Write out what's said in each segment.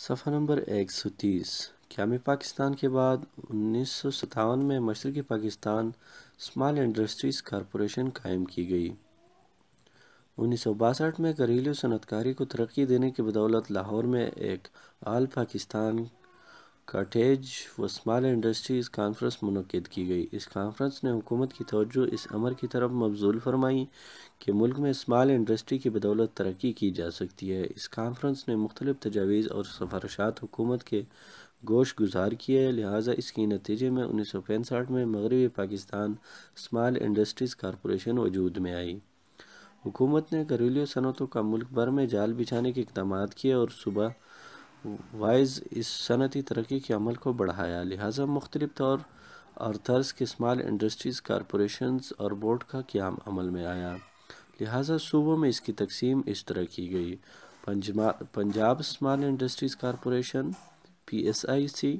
सफ़र number एक सौ तीस क्यामी पाकिस्तान के बाद उन्नीस सौ सतावन में मशरक़ी पाकिस्तान स्माल इंडस्ट्रीज़ कॉरपोरेशन कायम की गई उन्नीस सौ बासठ में घरेलू सनतकारी को तरक्की देने की बदौलत लाहौर में एक आल पाकिस्तान काटेज व स्माल इंडस्ट्रीज़ कॉन्फ्रेंस मनद की गई इस कॉन्फ्रेंस ने हुकूमत की तोजो इस अमर की तरफ मबजूल फरमाई कि मुल्क में स्माल इंडस्ट्री की बदौलत तरक्की की जा सकती है इस कॉन्फ्रेंस ने मुख्तलिफ तजावीज़ और सफारशात हुकूमत के गोश गुजार किए लिहाजा इसके नतीजे में उन्नीस सौ पैंसठ में मगरबी पाकिस्तान स्माल इंडस्ट्रीज़ कॉरपोरेशन वजूद में आई हुकूमत ने घरेलू सनतों का मुल्क भर में जाल बिछाने के इकदाम किए और सुबह वाइज इस सनती तरक्की के अमल को बढ़ाया लिहाजा मुख्तलिफ तौर और तर्ज के स्माल इंडस्ट्रीज़ कॉरपोरेशन और बोर्ड का क्याम अमल में आया लिहाजा सूबों में इसकी तकसीम इस तरह की गई Punjab small industries corporation P S I C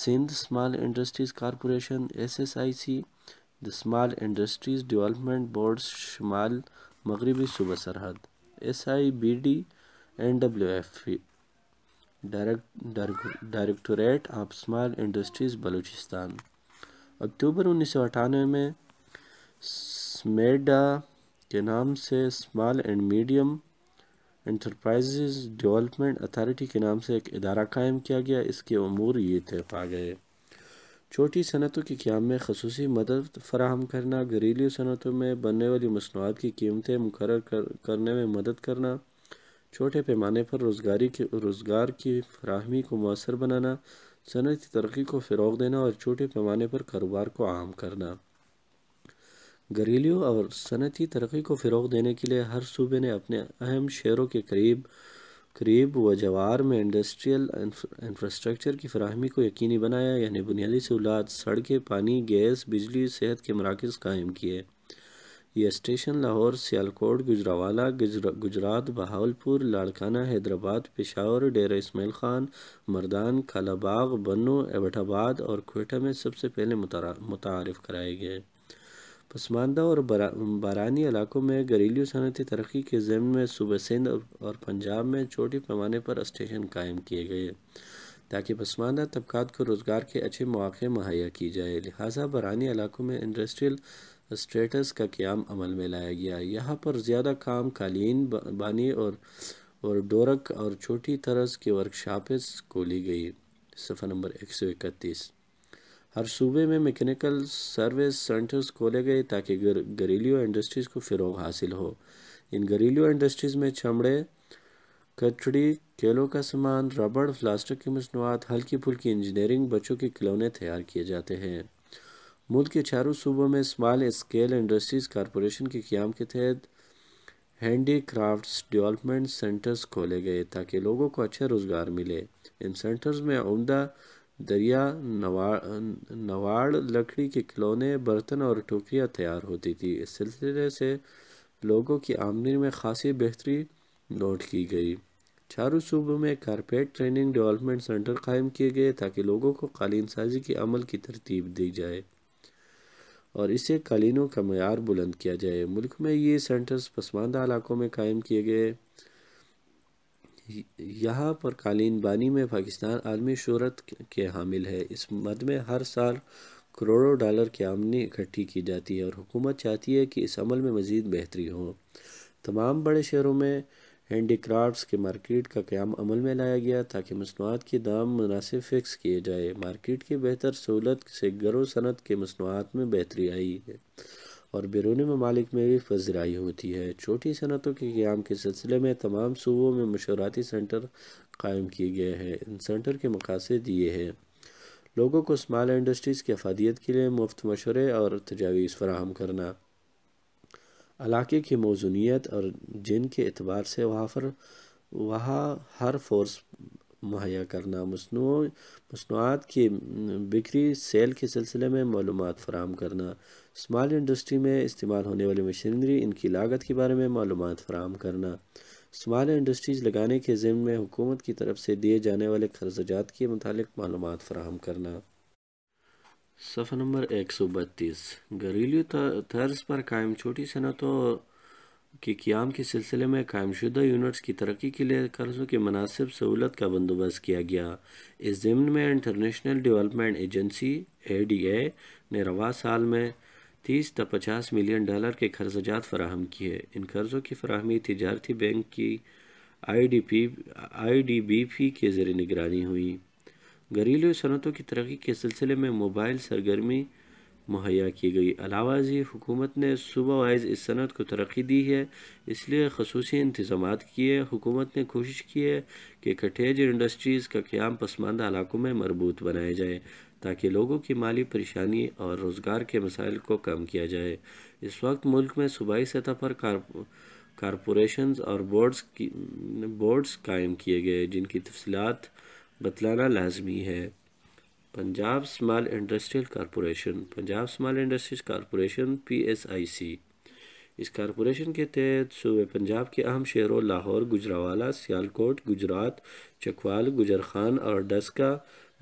Sindh small industries corporation S S I C the small industries development board शुमाल मगरबी सूबा सरहद S I B D N W F direct directorate of small industries Balochistan अक्टूबर उन्नीस सौ अठानवे में SMEDA के नाम से small and medium enterprises development authority के नाम से एक अदारा कायम किया गया इसके अमूर ये पा गए छोटी सनतों के क्याम में खसूस मदद फराहम करना घरेलू सनतों में बनने वाली मसनूआत की कीमतें मुकर कर, करने में मदद करना छोटे पैमाने पर रोजगारी के रोज़गार की फ्राहमी को मौसर बनाना सनत तरक्की को फ़रोग देना और छोटे पैमाने पर कारोबार को आम करना घरेलू और सनती तरक्की को फ़रोग देने के लिए हर सूबे ने अपने अहम शहरों के करीब करीब व जवार में इंडस्ट्रियल इंफ्रास्ट्रक्चर की फ्राहमी को यकीनी बनाया यानी बुनियादी सहूलत सड़कें पानी गैस बिजली सेहत के मराकज़ कायम किए ये स्टेशन लाहौर सियालकोट गुजरावाला गुजरा, गुजरात बहावलपुर लाड़काना हैदराबाद पेशावर डेरा इसमाइल खान मर्दान खालाबाग बन्नो एबटाबाद और कोयटा में सबसे पहले मुतारफ़ कराए गए पसमानदा और बारानी इलाकों में घरेलू सनती तरक्की के जमन में सूबह सिंध और पंजाब में छोटे पैमाने पर स्टेशन कायम किए गए ताकि पसमानदा तबकात को रोज़गार के अच्छे मौक़े मुहैया की जाए लिहाजा बरानी इलाकों में इंडस्ट्रियल स्टेटस का क्याम अमल में लाया गया यहाँ पर ज़्यादा काम कालीन बानी और और डोरक और छोटी तरस की को खोली गई सफ़ा नंबर एक सौ इकतीस हर सूबे में मैकेनिकल सर्विस सेंटर्स खोले गए ताकि घरेलू इंडस्ट्रीज़ को फ़रोग हासिल हो इन घरेलू इंडस्ट्रीज़ में चमड़े कचड़ी केलों का सामान रबड़ प्लास्टिक की मसनूआत हल्की फुल्की इंजीनियरिंग बच्चों के खिलौने तैयार किए जाते हैं मुल्क के चारों सूबों में स्माल स्केल इंडस्ट्रीज़ कॉरपोरेशन के क्याम के तहत हैंडी क्राफ्ट डेवलपमेंट सेंटर्स खोले गए ताकि लोगों को अच्छा रोज़गार मिले इन सेंटर्स में उमदा दरिया नवाड़ नवाड़ लकड़ी के खिलौने बर्तन और टोकरियाँ तैयार होती थी इस सिलसिले से लोगों की आमदनी में खासी बेहतरी नोट की गई चारों सूबों में कारपेट ट्रेनिंग डेवलपमेंट सेंटर कायम किए गए ताकि लोगों को कालीन साजी के अमल की तरतीब दी जाए और इसे कालीनों का मैार बुलंद किया जाए मुल्क में ये सेंटर्स पसमानदा इलाकों में कायम किए गए यहाँ पर कालीन बानी में पाकिस्तान आलमी शहरत के हामिल है इस मद में हर साल करोड़ों डॉलर की आमदनी इकट्ठी की जाती है और हुकूमत चाहती है कि इस अमल में मज़ीद बेहतरी हो तमाम बड़े शहरों में हैंडी क्राफ्ट के मार्केट का क्याम अमल में लाया गया ताकि मसनूआत के दाम मुनासिब फिक्स किए जाए मार्केट की बेहतर सहूलत से गर्व सनत के मसनूआत में बेहतरी आई है और बैरून ममालिक में भी फजराई होती है छोटी सनतों के क्याम के सिलसिले में तमाम सूबों में मशूराती सेंटर कायम किए गए हैं इन सेंटर के मकासद ये हैं लोगों को स्माल इंडस्ट्रीज़ की अफादियत के लिए मुफ्त मशवरे और तजावीज़ फराहम करना इलाके की मौजूनीत और जिन के अतबार से वहाँ पर वहाँ हर फोर्स मुहैया करना मसनूआत की बिक्री सेल के सिलसिले में मालूम फ़राम करना स्माल इंडस्ट्री में इस्तेमाल होने वाली मशीनरी इनकी लागत के बारे में मालूम फ़राम करना स्माल इंडस्ट्रीज़ लगाने के जिम में हुकूमत की तरफ से दिए जाने वाले खर्जात के मतलब मालूम फ़राम करना सफ़ा नंबर एक सौ बत्तीस घरेलू तर्ज पर कायम छोटी सनतों के क्याम के सिलसिले में कायमशुदा यूनिट्स की तरक्की के लिए कर्ज़ों की मुनासिब सहूलत का बंदोबस्त किया गया इस ज़मन में international development agency A D A ने रवा साल में तीस तक पचास मिलियन डॉलर के खर्जात फराहम किए इन कर्ज़ों की फरहमी तजारती बैंक की I D P I D B P के ज़रिए निगरानी हुई घरेलू सनतों की तरक्की के सिलसिले में मोबाइल सरगर्मी मुहैया की गई अलावाजी हुकूमत ने सूबा वाइज इस सनत को तरक्की दी है इसलिए खसूस इंतजाम किए हुकूमत ने कोशिश की है कि कटेज इंडस्ट्रीज़ का क्याम पसमानदा इलाकों में मरबूत बनाया जाए ताकि लोगों की माली परेशानी और रोज़गार के मसाइल को कम किया जाए इस वक्त मुल्क में सूबाई सतह पर कारपोरेशन और बोर्ड्स की बोर्ड्स कायम किए गए जिनकी तफसलत बतलाना लाजमी है Punjab small industrial corporation Punjab small industries corporation PSIC इस कॉरपोरेशन के तहत सूबे पंजाब के अहम शहरों लाहौर गुजरावाला सियालकोट गुजरात चकवाल गुजरखान और डस्का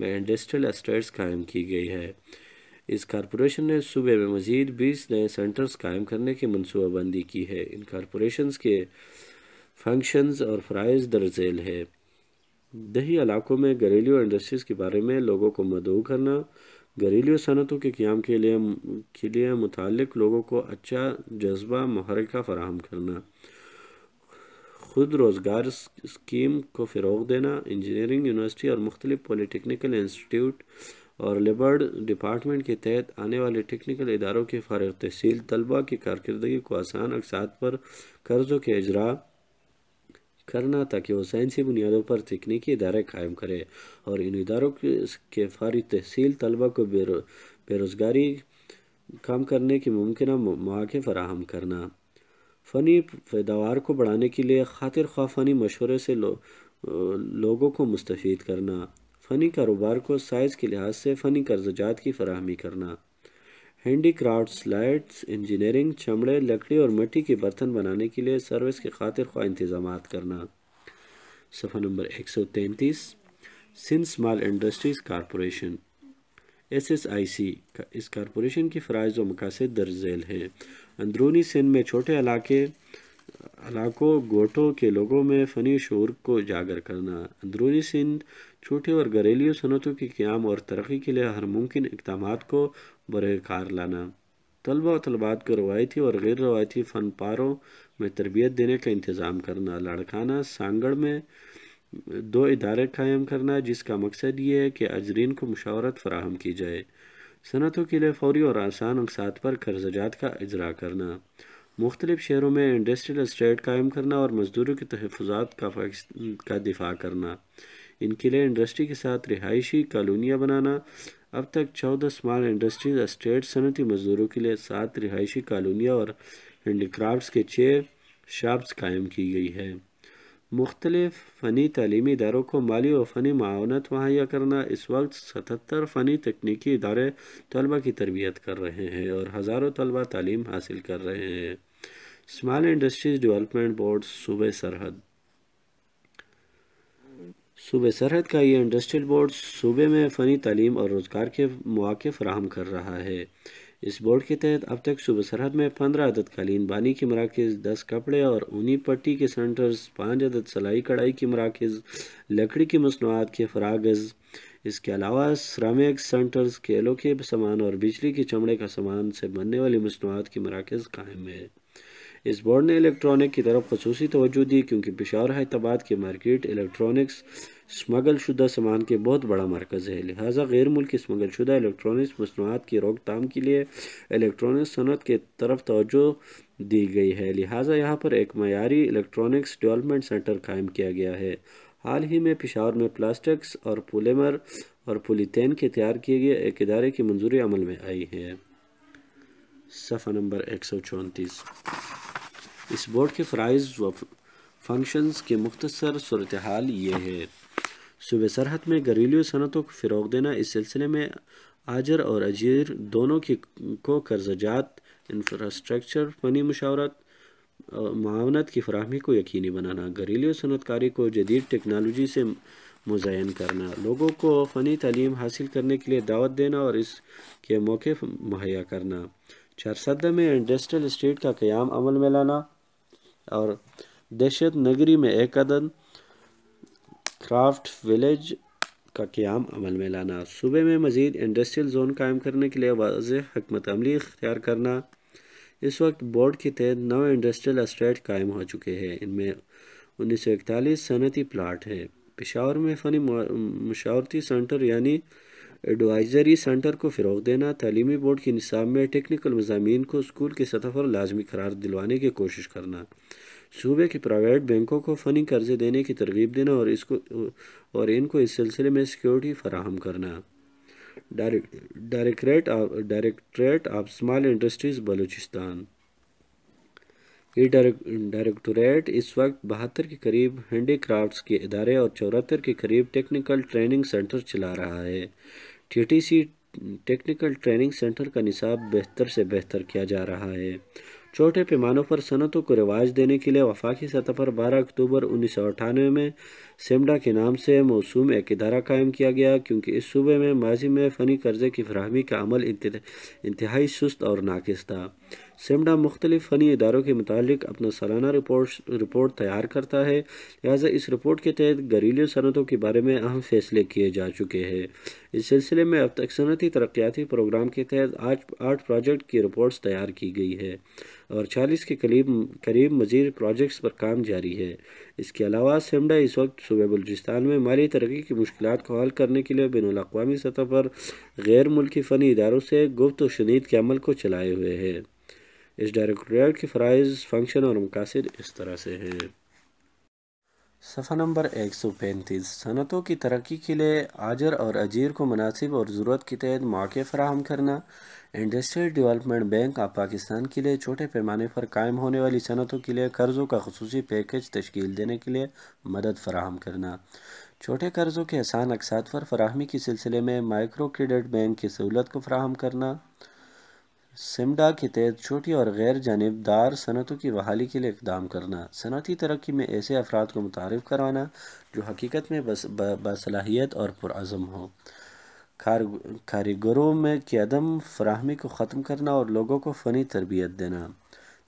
में इंडस्ट्रियल एस्टेट्स कायम की गई है इस कॉरपोरेशन ने सूबे में मज़ीद बीस नए सेंटर्स कायम करने की मनसूबाबंदी की है इन कॉरपोरेशन के फंक्शंस और फ्राइज दर्जेल है दही इलाकों में घरेलू इंडस्ट्रीज़ के बारे में लोगों को मदऊ करना घरेलू सनतों के क्याम के लिए के लिए मुतल लोगों को अच्छा जज्बा महरिका फराहम करना खुद रोज़गार स्कीम को फ़रो देना इंजीनियरिंग यूनिवर्सिटी और मुख्तलिफ पॉलीटेक्निकल इंस्टीट्यूट और लेबर डिपार्टमेंट के तहत आने वाले टेक्निकल इदारों के फ़ारग तहसील तलबा की कारकर्दगी को आसान अकसात पर कर्ज़ों के अजरा करना ताकि वो साइंसी बुनियादों पर तकनीकी इदारे कायम करे और इन इदारों के फारी तहसील तलबा को बेरो बेरोज़गारी काम करने के मुमकिन मौके फराहम करना फ़नी पैदावार को बढ़ाने के लिए खातिर ख्वा फ़नी मशवरे से लो, लोगों को मुस्तफ़ करना फ़नी कारोबार को साइज़ के लिहाज से फ़नी कर्जात की फरहमी करना हैंडी क्राफ्ट लाइट्स इंजीनियरिंग चमड़े लकड़ी और मिट्टी के बर्तन बनाने के लिए सर्विस के खातिर ख्वा इंतजाम करना सफ़ा नंबर एक सौ तैंतीस Sindh small industries corporation S S I C का इस कॉरपोरेशन की फ़राज़ व मकासद झेल है अंदरूनी सिंध में छोटे इलाके इलाकों गोटों के लोगों में फ़नी शोर को उजागर करना अंदरूनी सिंध छोटे और घरेलू सनतों के क्याम और तरक्की के लिए हर मुमकिन इकदाम को बरकार लाना तलबा और तलबात को रवायती और गैर रवायती फ़न पारों में तरबियत देने का इंतज़ाम करना लड़काना सांगड़ में दो इदारे कायम करना जिसका मकसद ये है कि अजरीन को मशावरत फराहम की जाए सनतों के लिए फौरी और आसान अकसात पर कर्जात का अजरा करना मुख्तलिफ शहरों में इंडस्ट्रियल इस्टेट कायम करना और मज़दूरों के तहफात का, का दिफा करना इनके लिए इंडस्ट्री के साथ रिहायशी कॉलोनियाँ बनाना अब तक चौदह स्मॉल इंडस्ट्रीज स्टेट सनती मजदूरों के लिए सात रिहायशी कॉलोनियाँ और हैंडीक्राफ्ट के छः शॉप्स कायम की गई है मुख्तलिफ फ़नी तलीमी इदारों को माली और फ़नी मावनत मुहैया करना इस वक्त सतहत्तर फ़नी तकनीकी इदारे तलबा की तरबियत कर रहे हैं और हज़ारों तलबा तालीम हासिल कर रहे हैं स्माल इंडस्ट्रीज़ डेवलपमेंट बोर्ड सूबे सरहद सूबे सरहद का ये इंडस्ट्रियल बोर्ड सूबे में फ़नी तलीम और रोज़गार के मौक़े फ्राहम कर रहा है इस बोर्ड के तहत अब तक सूबे सरहद में पंद्रह अदद कालीन बानी के मराकज़ दस कपड़े और ऊनी पट्टी के सेंटर्स पाँच अदद सलाई कढ़ाई के मराकज़ लकड़ी की मसनूआत के फरागज़ इसके अलावा श्रमिक सेंटर्स केलों के सामान और बिजली के चमड़े का सामान से बनने वाली मसनूआत के मराकज़ कायम है इस बोर्ड ने इलेक्ट्रॉनिक की तरफ खसूस तोजह दी क्योंकि पिशा हैदराबाद की मार्केट इलेक्ट्रॉनिक्स स्मगल शुदा सामान के बहुत बड़ा मरकज़ है लिहाजा गैर मुल्की स्मगल शुदा इलेक्ट्रॉनिक्स मसनूआत की रोकथाम के लिए इलेक्ट्रॉनिक सनत की तरफ तोजो दी गई है लिहाजा यहाँ पर एक मैारी इलेक्ट्रॉनिक्स डेवलपमेंट सेंटर कायम किया गया है हाल ही में पिशावर में प्लास्टिक्स और पोलेमर और पुलिथेन के तैयार किए गए एक इदारे की मंजूरी अमल में आई है सफ़ा नंबर एक सौ चौंतीस इस बोर्ड के फ़राइज़ व फंक्शंस की मुख्तर सूरत हाल ये है सूबे सरहद में घरेलू सनतों को फ़रोग देना इस सिलसिले में आजर और अजीर दोनों की को कर्जात इंफ्रास्ट्रक्चर फनी मशावरत मावनत की फरहमी को यकीनी बनाना घरेलू सनतकारी को जदीद टेक्नोलॉजी से मुजयन करना लोगों को फ़नी तलीम हासिल करने के लिए दावत देना और इसके मौके मुहैया करना चारसदा में इंडस्ट्रियल इस्टेट का क्याम अमल में लाना और दहशत नगरी में एक अदन क्राफ्ट विलेज का क्याम अमल में लाना सूबे में मज़ीद इंडस्ट्रियल जोन कायम करने के लिए वाज हकमत अमली इख्तियार करना इस वक्त बोर्ड के तहत नौ इंडस्ट्रियल इस्टेट कायम हो चुके हैं इनमें उन्नीस सौ इकतालीस सनती प्लाट है पेशावर में फ़नी मशावरती सेंटर यानी एडवाइजरी सेंटर को फ़रोग देना तलीमी बोर्ड के निसाब में टेक्निकल मजामी को स्कूल की सतह पर लाजमी करार दिलवाने की कोशिश करना सूबे के प्राइवेट बैंकों को फ़नी कर्जे देने की तरगीब देना और इसको और इनको इस सिलसिले में सिक्योरिटी फराहम करना direct directorate of small industries Balochistan ये डायरेक्टोरेट इस वक्त बहत्तर के करीब हैंडी क्राफ्ट के इदारे और चौहत्तर के करीब टेक्निकल ट्रेनिंग सेंटर चला रहा है टीटीसी टेक्निकल ट्रेनिंग सेंटर का निसाब बेहतर से बेहतर किया जा रहा है छोटे पैमानों पर सनतों को रिवाज देने के लिए वफाकी सतह पर 12 अक्टूबर उन्नीस में सेमडा के नाम से मौसम एक इदारा कायम किया गया क्योंकि इस सूबे में माजी में फ़नी कर्जे की फरहमी का अमल इंतहाई सुस्त और नाकस था सिमडा मुख्तलिफ फ़नी इदारों के मतलब अपना सालाना रिपोर्ट रिपोर्ट तैयार करता है लिहाजा इस रिपोर्ट के तहत घरेलू सनतों के बारे में अहम फैसले किए जा चुके हैं इस सिलसिले में अब तक सनती तरक्याती प्रोग्राम के तहत आज आठ प्रोजेक्ट की रिपोर्ट्स तैयार की गई है और चालीस के करीब करीब मजीद प्रोजेक्ट्स पर काम जारी है इसके अलावा सिमडा इस वक्त सूबे बलूचिस्तान में माली तरक्की की मुश्किल को हल करने के लिए बैन अवी सतह पर गैर मुल्की फ़नी इदारों से गुप्त व शनीद के अमल को चलाए हुए है इस डायरेक्टोरेट के फ़राइज़ फंक्शन और मकासद इस तरह से हैं सफ़ा नंबर एक सौ पैंतीस सनतों की तरक्की के लिए आजर और अजीर को मुनासिब और ज़रूरत के तहत मौके फ्राहम करना industrial development bank of Pakistan के लिए छोटे पैमाने पर कायम होने वाली सनतों के लिए कर्ज़ों का खसूस पैकेज तश्ील देने के लिए मदद फ्राहम करना छोटे कर्ज़ों के आसान अकसात पर फ्राहमी के सिलसिले में माइक्रो क्रेडिट बैंक की सहूलत को फ्राहम करना सिमडा के तहत छोटी और गैर जानबदार सनतों की बहाली के लिए इकदाम करना सनती तरक्की में ऐसे अफराद को मुतारफ़ करवाना जो हकीकत में बस बसलाहियत और पुरज़म हो कार कारीगरों में क्यादम फ्राहमी को ख़त्म करना और लोगों को फ़नी तरबियत देना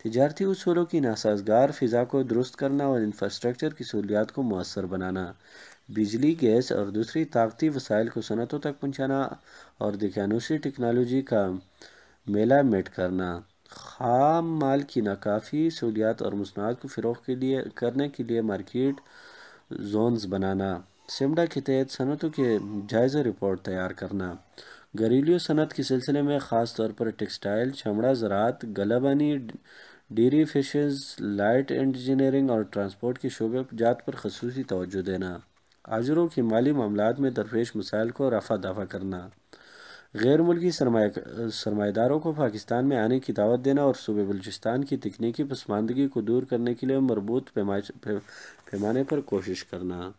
तजारती असूलों की नासाजगार फ़िज़ा को दुरुस्त करना और इंफ्रास्ट्रक्चर की सहूलियात को मवसर बनाना बिजली गैस और दूसरी ताकती वसाइल को सनतों तक पहुँचाना और दिखानूसी टेक्नोलॉजी का मेला मेट करना खाम माल की नाकाफ़ी सहूलियात और मसनूआत को फ़रोग के लिए करने के लिए मार्केट जोन्स बनाना सिमडा के तहत सनतों के जायज़ा रिपोर्ट तैयार करना घरेलू सनत के सिलसिले में ख़ास तौर पर टेक्सटाइल चमड़ा ज़रात गलाबानी डेरी फिशेज लाइट इंजीनियरिंग और ट्रांसपोर्ट के शोबे जात पर खसूस तोज्जो देना आजरों के माली मामला में दरपेश मसाइल को रफा दफा करना गैर मुल्की सरमादारों को पाकिस्तान में आने की दावत देना और सूबे बलूचिस्तान की तकनीकी पसमानदगी को दूर करने के लिए मरबूत पैमाने पर कोशिश करना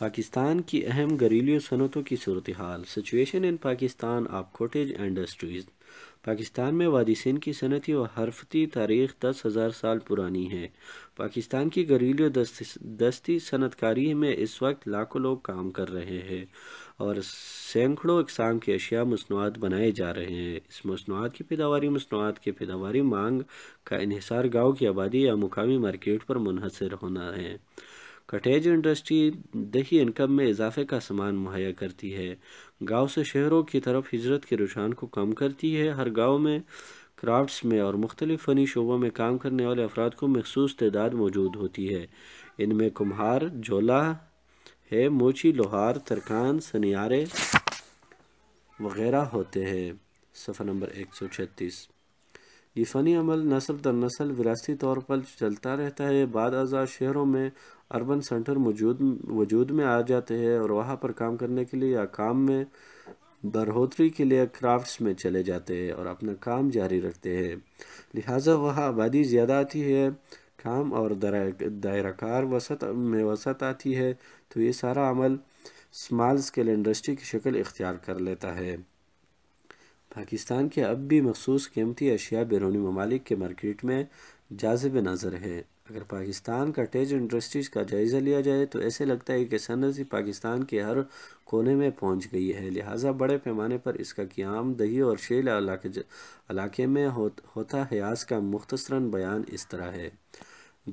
पाकिस्तान की अहम घरेलू सनतों की सूरत हाल सिचुएशन इन पाकिस्तान आप कोटेज इंडस्ट्रीज़ पाकिस्तान में वादी सिंध की सनती व हरफती तारीख दस हज़ार साल पुरानी है पाकिस्तान की घरेलू दस्ती सनतकारी में इस वक्त लाखों लोग काम कर रहे हैं और सैकड़ों इकसाम की अशिया मसनवाद बनाए जा रहे हैं इस मसनवाद की पैदावारी मसनवाद की पैदावारी मांग का इहिसार गाँव की आबादी या मुकामी मार्केट पर मुनहसर होना है कटेज इंडस्ट्री दही इनकम में इजाफे का सामान मुहैया करती है गांव से शहरों की तरफ हिजरत के रुझान को कम करती है हर गांव में क्राफ्ट्स में और मुख्तलिफ़ फ़नी शोबों में काम करने वाले अफराद को मखसूस तदाद मौजूद होती है इनमें कुम्हार झोला है मोची लोहार तरकान सनियारे वगैरह होते हैं सफ़र नंबर एक सौ छत्तीस ये फ़नी अमल नसल दर नसल विरासती तौर पर चलता रहता है बाद अज़ा शहरों में अर्बन सेंटर मौजूद वजूद में आ जाते हैं और वहाँ पर काम करने के लिए या काम में बढ़ोतरी के लिए क्राफ्ट्स में चले जाते हैं और अपना काम जारी रखते हैं लिहाजा वहाँ आबादी ज़्यादा आती है काम और दायराकार वसत में वसत आती है तो ये सारा अमल स्माल स्केल इंडस्ट्री की शक्ल इख्तियार कर लेता है पाकिस्तान के अब भी मखसूस कीमती अशिया बैरूनी ममालिक के मार्केट में जाजब नज़र है अगर पाकिस्तान का टेज इंडस्ट्रीज़ का जायज़ा लिया जाए तो ऐसे लगता है कि सनत पाकिस्तान के हर कोने में पहुंच गई है लिहाजा बड़े पैमाने पर इसका क्याम दही और शेल इलाके में होता होता आज का मुख्तसरा बयान इस तरह है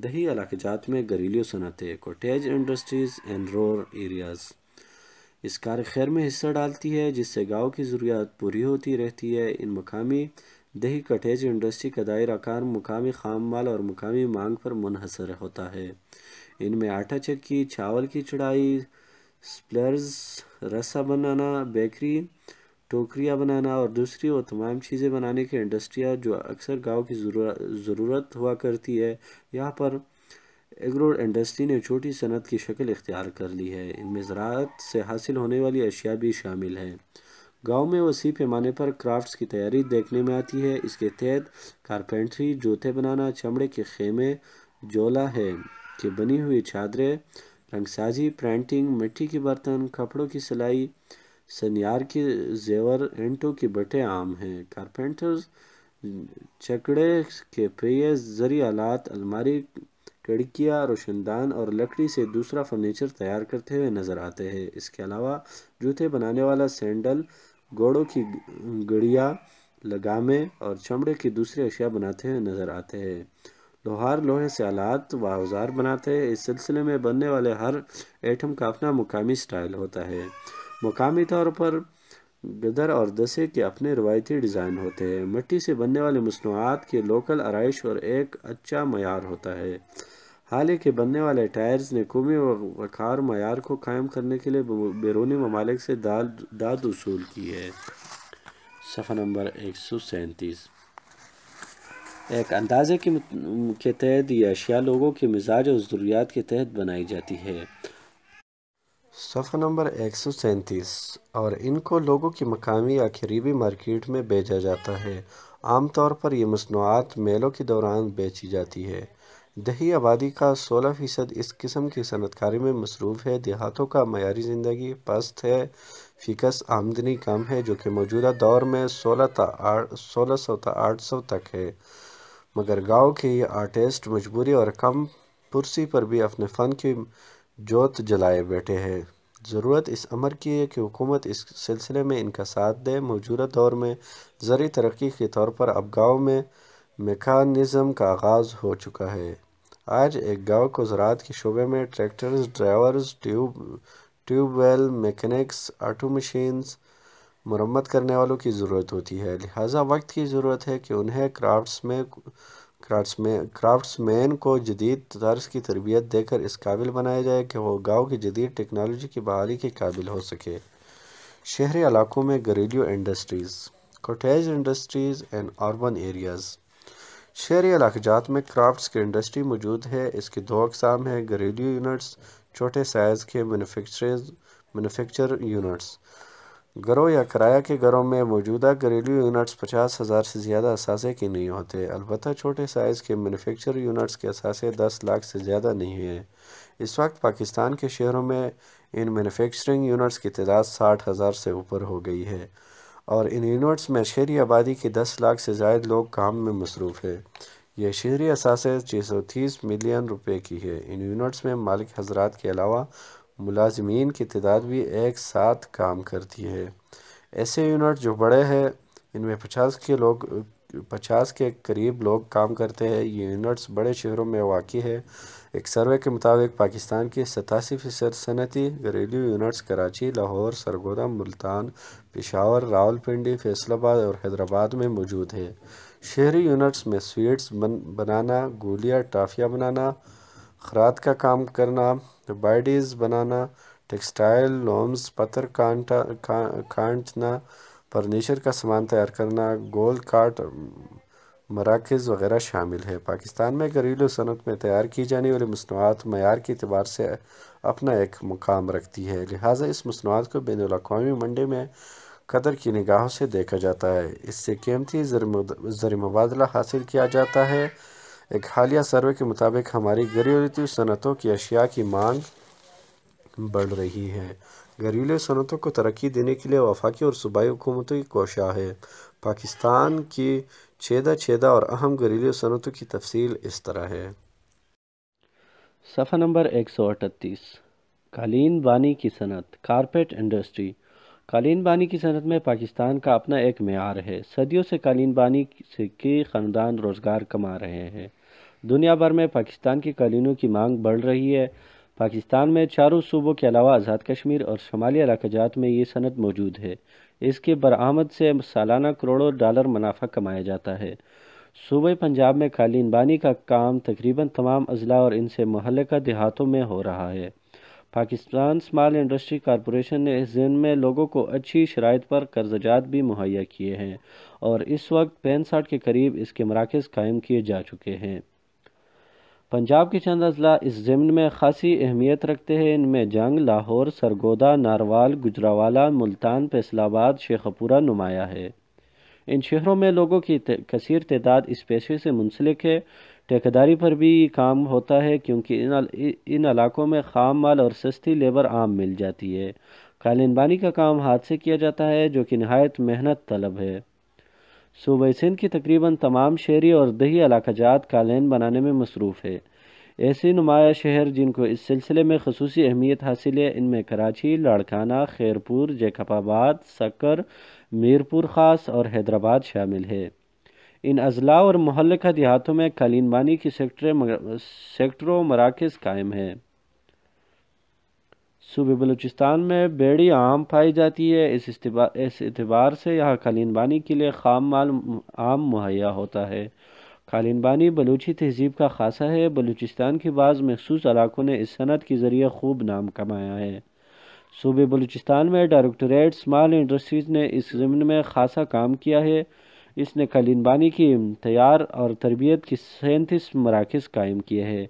दही इलाकजात में घरेलू सनतें cottage industries and rural areas इस कार खैर में हिस्सा डालती है जिससे गांव की ज़रूरियात पूरी होती रहती है इन मकामी दही कटेज इंडस्ट्री का दायरा कार मुकामी खाम माल और मुकामी मांग पर मुनहसर होता है इनमें आटा चक्की चावल की चढ़ाई स्प्लर्स रसा बनाना बेकरी टोकरियाँ बनाना और दूसरी वो तमाम चीज़ें बनाने की इंडस्ट्रियाँ जो अक्सर गांव की ज़रूरत हुआ करती है यहाँ पर एग्रो इंडस्ट्री ने छोटी सनत की शक्ल इख्तियार कर ली है इनमें ज़रात से हासिल होने वाली अशिया भी शामिल हैं गांव में वसी पैमाने पर क्राफ्ट्स की तैयारी देखने में आती है इसके तहत कारपेंट्री जूते बनाना चमड़े के खेमे जोला है कि बनी हुई चादरें रंगसाजी प्रिंटिंग मिट्टी के बर्तन कपड़ों की सिलाई सनियार के जेवर एंटो के बटे आम हैं कारपेंटर्स चकड़े के पेय जरी आलात अलमारी खिड़कियाँ रोशनदान और लकड़ी से दूसरा फर्नीचर तैयार करते हुए नज़र आते हैं इसके अलावा जूते बनाने वाला सैंडल घोड़ों की गड़िया लगामे और चमड़े की दूसरी अशिया बनाते हुए नज़र आते हैं लोहार लोहे से आलात व औजार बनाते हैं इस सिलसिले में बनने वाले हर एटम का अपना मुकामी स्टाइल होता है मकामी तौर पर गदर और दसे के अपने रवायती डिज़ाइन होते हैं मिट्टी से बनने वाले मसनूआत के लोकल आरइश और एक अच्छा मैार होता है हाल ही के बनने वाले टायर्स ने कौमी वखार मैार को कायम करने के लिए बैरूनी ममालिक से दाद दाद वसूल की है सफ़ा नंबर एक सौ सैंतीस एक अंदाजे के, तहत ये अशिया लोगों के मिजाज और ज़रूरियात के तहत बनाई जाती है सफ़ा नंबर एक सौ सैंतीस और इनको लोगों की मकामी या करीबी मार्केट में बेचा जाता है आमतौर पर यह मसनूआत मेलों के दौरान बेची जाती है दही आबादी का सोलह फ़ीसद इस किस्म की सनतकारी में मसरूफ़ है देहातों का मैारी ज़िंदगी पस्त है फ़िकस आमदनी कम है जो कि मौजूदा दौर में सोलह ता सोलह सौ ता आठ सौ तक है मगर गाँव के ये आर्टिस्ट मजबूरी और कम पुरसी पर भी अपने फ़न की जोत जलाए बैठे हैं ज़रूरत इस अमर की है कि हुकूमत इस सिलसिले में इनका साथ दे मौजूदा दौर में ज़रिए तरक्की के तौर पर अब गाँव में मेकानिज़म का आगाज़ हो चुका है आज एक गांव को ज़रात के शोबे में tractors drivers tube tube well mechanics auto machines मरम्मत करने वालों की ज़रूरत होती है लिहाजा वक्त की ज़रूरत है कि उन्हें क्राफ्ट्स में क्राफ्ट्समैन को जदीद तर्ज की तरबियत देकर इस काबिल बनाया जाए कि वह गाँव की जदीद टेक्नोलॉजी की बहाली के काबिल हो सके शहरी इलाकों में घरेलू industries cottage industries and urban areas शहरी इलाकजात में क्राफ्ट्स की इंडस्ट्री मौजूद है इसके दो अकसाम हैं घरेलू यूनिट्स छोटे साइज़ के मैनुफेक्चर मैनुफेक्चर यूनिट्स घरों या किराया के घरों में मौजूदा घरेलू यूनिट्स पचास हज़ार से ज़्यादा असासे के नहीं होते अलबत् छोटे साइज़ के मैनुफेक्चर यूनिट्स के असासे दस लाख से ज़्यादा नहीं हैं इस वक्त पाकिस्तान के शहरों में इन मैनुफेक्चरिंग यूनिट्स की तादाद साठ हज़ार से ऊपर हो गई है और इन यूनिट्स में शहरी आबादी के दस लाख से जायद लोग काम में मसरूफ़ है यह शहरी असासे छः सौ तीस मिलियन रुपये की है इन यूनिट्स में मालिक हजरात के अलावा मुलाजमीन की तदाद भी एक साथ काम करती है ऐसे यूनिट जो बड़े हैं इनमें पचास के लोग पचास के करीब लोग काम करते हैं ये यूनिट्स बड़े शहरों में वाक़ है एक सर्वे के मुताबिक पाकिस्तान की सतासी फ़ीसद सनती घरेलू यूनिट्स कराची लाहौर सरगोदा मुल्तान पिशावर रावलपिंडी फैसलाबाद और हैदराबाद में मौजूद है शहरी यूनिट्स में स्वीट्स बन, बनाना गोलियाँ टाफियाँ बनाना ख़रात का काम करना बाइडीज़ बनाना टेक्सटाइल लोम्स पत्थर कांटा काटना फर्नीचर का सामान तैयार करना गोल काट मराकज़ वगैरह शामिल है पाकिस्तान में घरेलू सनत में तैयार की जाने वाली मसनवात मैार के अतबार से अपना एक मुकाम रखती है लिहाजा इस मसनवात को बैन अवी मंडी में कदर की निगाहों से देखा जाता है इससे कीमती ज़र मुबादला हासिल किया जाता है एक हालिया सर्वे के मुताबिक हमारी घरेलू सनतों की अशिया की मांग बढ़ रही है घरेलू सनतों को तरक्की देने के लिए वफाकी और सूबाई हुकूमतों की कोशा है पाकिस्तान की छेदा छेदा और अहम घरेलू सनतों की तफसील इस तरह है सफ़ा नंबर एक सौ अठतीस कालीन बानी की सनत कारपेट इंडस्ट्री कालीन बानी की सनत में पाकिस्तान का अपना एक मैार है सदियों से कालीन बानी से कई ख़ानदान रोज़गार कमा रहे हैं दुनिया भर में पाकिस्तान की कालीनों की मांग बढ़ रही है पाकिस्तान में चारों सूबों के अलावा आज़ाद कश्मीर और शमाली इलाकाजात में ये सनत मौजूद है इसके बरामद से सालाना करोड़ों डॉलर मुनाफा कमाया जाता है सूबे पंजाब में बानी का काम तकरीबन तमाम अजला और इनसे महल का देहातों में हो रहा है पाकिस्तान स्माल इंडस्ट्री कॉरपोरेशन ने इस जिन में लोगों को अच्छी शराइ पर कर्जजात भी मुहैया किए हैं और इस वक्त पैंसठ के करीब इसके मराकज़ कायम किए जा चुके हैं पंजाब के चंद अजला इस ज़मन में खासी अहमियत रखते हैं इनमें जंग लाहौर सरगोदा नारवाल गुजरावाला मुल्तान फैसलाबाद शेखपुरा नुमाया है इन शहरों में लोगों की कसर तदाद इस पेशे से मुंसलिक है ठेकेदारी पर भी काम होता है क्योंकि इन इन इलाकों में खाम माल और सस्ती लेबर आम मिल जाती है कालीनबानी का काम हाथ से किया जाता है जो कि नहायत मेहनत तलब है सूबह सिंध की तकरीबन तमाम शहरी और दही इलाकाजात कालीन बनाने में मसरूफ़ है ऐसे नुमाया शहर जिनको इस सिलसिले में खसूस अहमियत हासिल है इनमें कराची लाड़काना खैरपुर जैकबाबाद सकर मीरपुर ख़ास और हैदराबाद शामिल है इन अजला और महल देहातों में कालीनबानी की सेक्टर सेक्टरों मराकज़ कायम है सूबे बलूचिस्तान में बेड़ी आम पाई जाती है इस इस एतबार से यहाँ कालीनबानी के लिए खाम माल आम मुहैया होता है कालीनबानी बलूची तहजीब का खासा है बलूचिस्तान के बाद मखसूस इलाकों ने इस सनत के ज़रिए खूब नाम कमाया है सूबे बलूचिस्तान में डायरेक्टोरेट स्माल इंडस्ट्रीज़ ने इस ज़मन में खासा काम किया है इसने कालीनबानी की तैयार और तरबियत की सैंतीस मराकज़ कायम किए हैं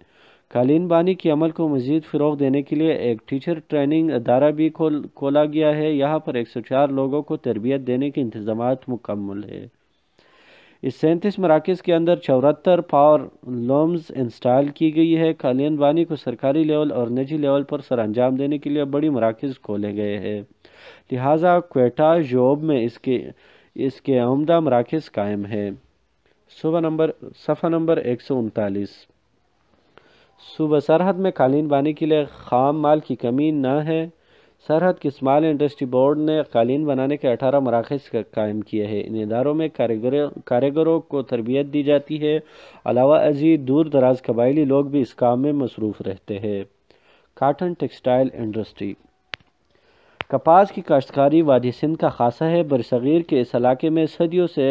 कालीन बानी के अमल को मज़ीद फ़रोग देने के लिए एक टीचर ट्रेनिंग अदारा भी खोल खोला गया है यहाँ पर एक सौ चार लोगों को तरबियत देने के इंतजाम मुकम्मल है इस सैंतीस मराकज़ के अंदर चौहत्तर पावर लोम्स इंस्टॉल की गई है कालीन बानी को सरकारी लेवल और निजी लेवल पर सर अंजाम देने के लिए बड़ी मराकज़ खोले गए हैं लिहाजा कोटा जोब में इसके इसके आमदा मराकज़ कायम है सुबह नंबर सफ़ा नंबर एक सौ उनतालीस सुबह सरहद में कालीन बानी के लिए खाम माल की कमी न है सरहद की स्माल इंडस्ट्री बोर्ड ने कालीन बनाने के अठारह मराखज का कायम किए हैं इन इदारों में कारीगरों कारीगरों को तरबियत दी जाती है अलावा अजीज दूर दराज कबायली लोग भी इस काम में मसरूफ़ रहते हैं काटन टेक्सटाइल इंडस्ट्री कपास की काश्तकारी वादी सिंध का खासा है बरसग़ीर के इस इलाके में सदियों से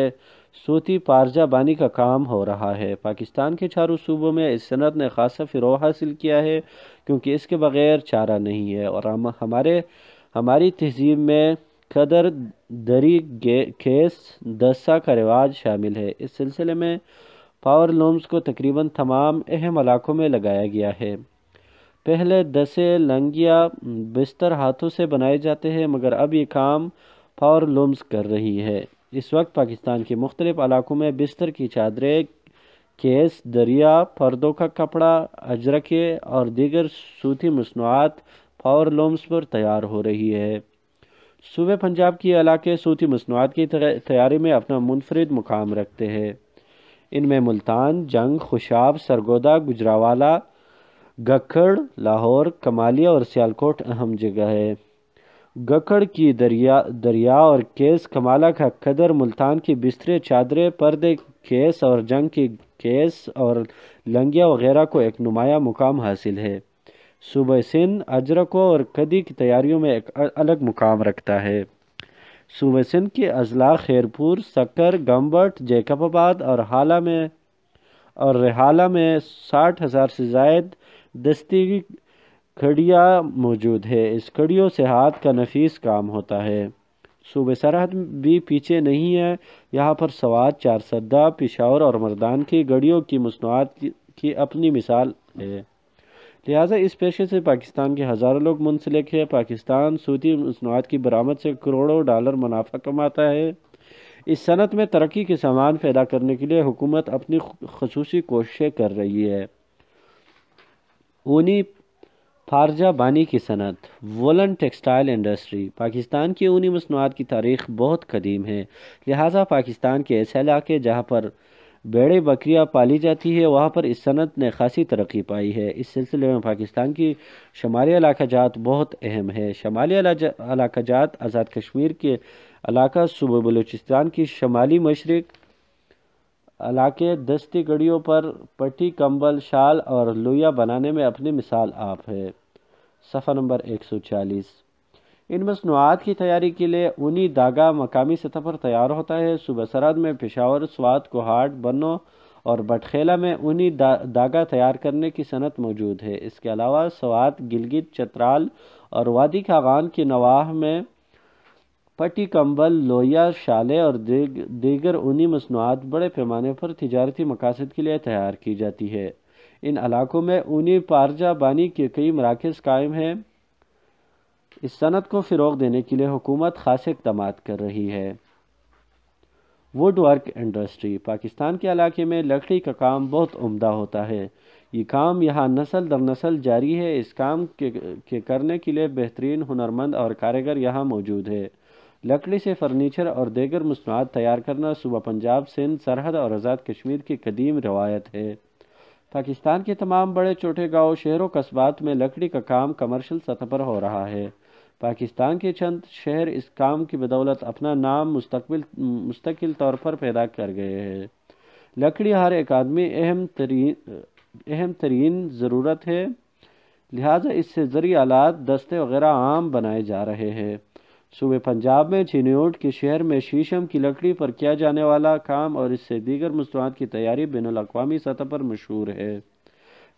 सूती पारजाबानी का काम हो रहा है पाकिस्तान के चारों सूबों में इस सनत ने खासा फ़रो हासिल किया है क्योंकि इसके बगैर चारा नहीं है और हम हमारे हमारी तहजीब में कदर दरी खेस दस्सा का रिवाज शामिल है इस सिलसिले में पावर लूम्स को तकरीबन तमाम अहम इलाकों में लगाया गया है पहले दसे लंगिया बिस्तर हाथों से बनाए जाते हैं मगर अब ये काम पावर लूम्स कर रही है इस वक्त पाकिस्तान के मुख्तलिफ़ इलाकों में बिस्तर की चादरें केस दरिया पर्दों का कपड़ा अजरके और दीगर सूती मसनूआत फावर लोम्स पर तैयार हो रही है सूबे पंजाब के इलाके सूती मसनूआत की तैयारी में अपना मुनफरद मुकाम रखते हैं इनमें मुल्तान जंग खुशाब सरगोदा गुजरावाला गखड़ लाहौर कमालिया और सियालकोट अहम जगह है गकड़ की दरिया दरिया और केस कमाला का कदर मुल्तान की बिस्तरे चादरें पर्दे केस और जंग की केस और लंगिया वगैरह को एक नुमाया मुकाम हासिल है सुबह सिंध अजरकों और कदी की तैयारियों में एक अलग मुकाम रखता है सुबह सिंध के अजला खैरपुर सकर गम्बट जैकबाबाद और हाला में और रिहाला में साठ हज़ार से जायद दस्ती खड़िया मौजूद है इस खड़ियों से हाथ का नफीस काम होता है सूबे सरहद भी पीछे नहीं है यहाँ पर सवाद चार सद्दा पिशावर और मर्दान की गड़ियों की मसनूआत की अपनी मिसाल है लिहाजा इस पेशे से पाकिस्तान के हज़ारों लोग मुंसलिक है पाकिस्तान सूती मसनूआत की बरामद से करोड़ों डॉलर मुनाफा कमाता है इस सनत में तरक्की के सामान पैदा करने के लिए हुकूमत अपनी खसूसी कोशिशें कर रही है ऊनी फारजा बानी की सनत वलन टेक्सटाइल इंडस्ट्री पाकिस्तान की ऊनी मसनवाद की तारीख बहुत कदीम है लिहाजा पाकिस्तान के ऐसे इलाके जहाँ पर बेड़े बकरियाँ पाली जाती है वहाँ पर इस सनत ने खासी तरक्की पाई है इस सिलसिले में पाकिस्तान की इलाका जात बहुत अहम है इलाका जात आज़ाद कश्मीर के इलाका सूबे बलूचिस्तान की शुमाली मशरक़ इलाके दस्ती गड़ियों पर पट्टी कंबल शाल और लोया बनाने में अपनी मिसाल आप है सफ़र नंबर 140 इन मसनूआत की तैयारी के लिए ऊनी धागा मकामी सतह पर तैयार होता है सुबह सरहद में पेशावर स्वाद कोहाट बनो और बटखेला में ऊनी दा, दागा तैयार करने की सनत मौजूद है इसके अलावा स्वात गिलगित चतराल और वादी खागान की नवाह में पट्टी कंबल लोया शाले और दीगर ऊनी मसनूआत बड़े पैमाने पर तजारती मकासद के लिए तैयार की जाती है इन इलाकों में ऊनी पारजा बानी के कई मराकज़ कायम हैं इस सनत को फ़रोग देने के लिए हुकूमत खास इकदाम कर रही है वुड वर्क इंडस्ट्री पाकिस्तान के इलाके में लकड़ी का काम बहुत उम्दा होता है ये काम यहाँ नस्ल दर नसल जारी है इस काम के, के करने के लिए बेहतरीन हुनरमंद और कारीगर यहाँ मौजूद है लकड़ी से फर्नीचर और देगर मसनूआत तैयार करना सूबा पंजाब सिंध सरहद और आज़ाद कश्मीर की कदीम रवायत है पाकिस्तान के तमाम बड़े छोटे गांव शहरों कस्बात में लकड़ी का काम कमर्शल सतह पर हो रहा है पाकिस्तान के चंद शहर इस काम की बदौलत अपना नाम मुस्तबिल मुस्तकिल तौर पर पैदा कर गए हैं लकड़ी हर एक आदमी अहम तरीन अहम तरीन ज़रूरत है लिहाजा इससे ज़रिए आलात दस्ते वगैरह आम बनाए जा रहे हैं सूबे पंजाब में छिनोट के शहर में शीशम की लकड़ी पर किया जाने वाला काम और इससे दीगर मसनूआत की तैयारी बैन अवी सतह पर मशहूर है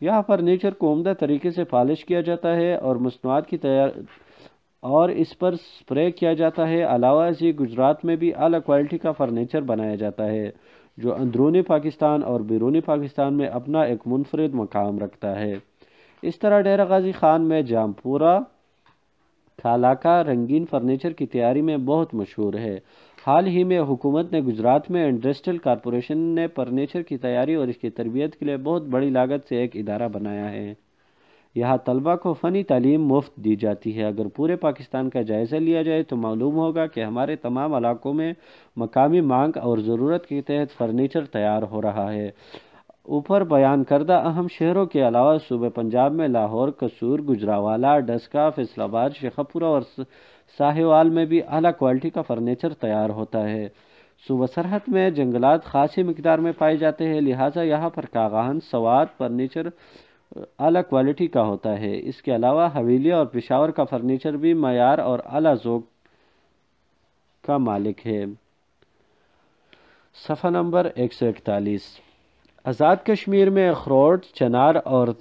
यहाँ फर्नीचर को उमदा तरीके से पालिश किया जाता है और मसनूआत की तैयार और इस पर स्प्रे किया जाता है अलावा इसी गुजरात में भी अला क्वालिटी का फर्नीचर बनाया जाता है जो अंदरूनी पाकिस्तान और बैरूनी पाकिस्तान में अपना एक मुनफरद मकाम रखता है इस तरह डेरा गाजी खान में जामपुरा खालाका रंगीन फर्नीचर की तैयारी में बहुत मशहूर है हाल ही में हुकूमत ने गुजरात में इंडस्ट्रियल कॉरपोरेशन ने फर्नीचर की तैयारी और इसकी तरबियत के लिए बहुत बड़ी लागत से एक इदारा बनाया है यहाँ तलबा को फ़नी तालीम मुफ्त दी जाती है अगर पूरे पाकिस्तान का जायज़ा लिया जाए तो मालूम होगा कि हमारे तमाम इलाकों में मकामी मांग और ज़रूरत के तहत फ़र्नीचर तैयार हो रहा है ऊपर बयान करदा अहम शहरों के अलावा सूबे पंजाब में लाहौर कसूर गुजरावाला डस्का फैसलाबाद शेखापुरा और साहिवाल में भी अला क्वालिटी का फर्नीचर तैयार होता है सुबह सरहद में जंगलात खासी मकदार में पाए जाते हैं लिहाजा यहाँ पर कागान सवाद फर्नीचर अली क्वालिटी का होता है इसके अलावा हवेली और पेशावर का फर्नीचर भी मैार और अला जोक का मालिक है सफ़ा नंबर एक सौ इकतालीस आज़ाद कश्मीर में अखरोट चनार और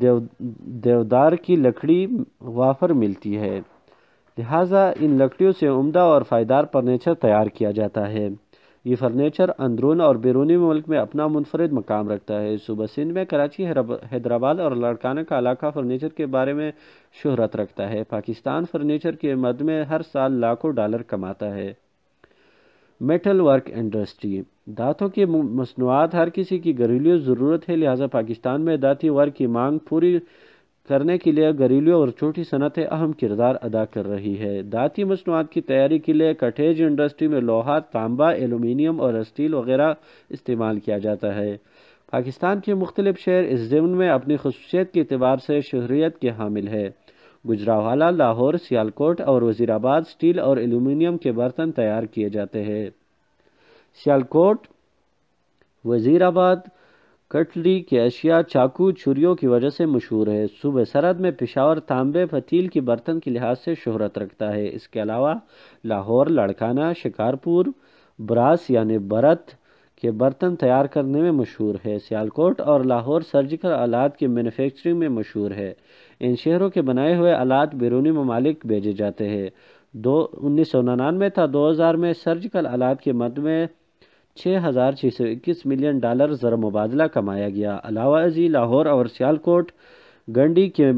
देव देवदार की लकड़ी वाफर मिलती है लिहाजा इन लकड़ियों से उम्दा और फ़ायदार फर्नीचर तैयार किया जाता है ये फर्नीचर अंदरून और बैरूनी मुल्क में अपना मुनफरद मकाम रखता है सुबह सिंध में कराची हैदराबाद और लड़काना का इलाका फर्नीचर के बारे में शहरत रखता है पाकिस्तान फर्नीचर के मद में हर साल लाखों डॉलर कमाता है मेटल वर्क इंडस्ट्री दांतों की मसनूआत हर किसी की घरेलू ज़रूरत है लिहाजा पाकिस्तान में दाती वर्क की मांग पूरी करने के लिए घरेलू और छोटी सनतें अहम किरदार अदा कर रही है दाती मसनूआत की तैयारी के लिए कटेज इंडस्ट्री में लोहा तांबा एलुमिनियम और स्टील वगैरह इस्तेमाल किया जाता है पाकिस्तान के मुख्तलिफ शहर इस जमन में अपनी खसूसियत के अतबार से शहरीत के हामिल है गुजरावाला लाहौर सियालकोट और वजीराबाद स्टील और एल्यूमिनियम के बर्तन तैयार किए जाते हैं सियालकोट वजीराबाद कटली के अशिया चाकू छुरियों की वजह से मशहूर है सुबह सरहद में पिशावर तांबे फतील की बर्तन के लिहाज से शहरत रखता है इसके अलावा लाहौर लड़काना शिकारपुर ब्रास यानि बरत के बर्तन तैयार करने में मशहूर है सियालकोट और लाहौर सर्जिकल आलात की मैनुफेक्चरिंग में मशहूर है इन शहरों के बनाए हुए आलात बैरूनी ममालिक भेजे जाते हैं दो उन्नीस सौ निन्यानवे था दो हज़ार में सर्जिकल आलात के मद में छः हज़ार छः सौ इक्कीस मिलियन डॉलर ज़र मुबादला कमाया गया अलावा अजी लाहौर और सियालकोट गंडी के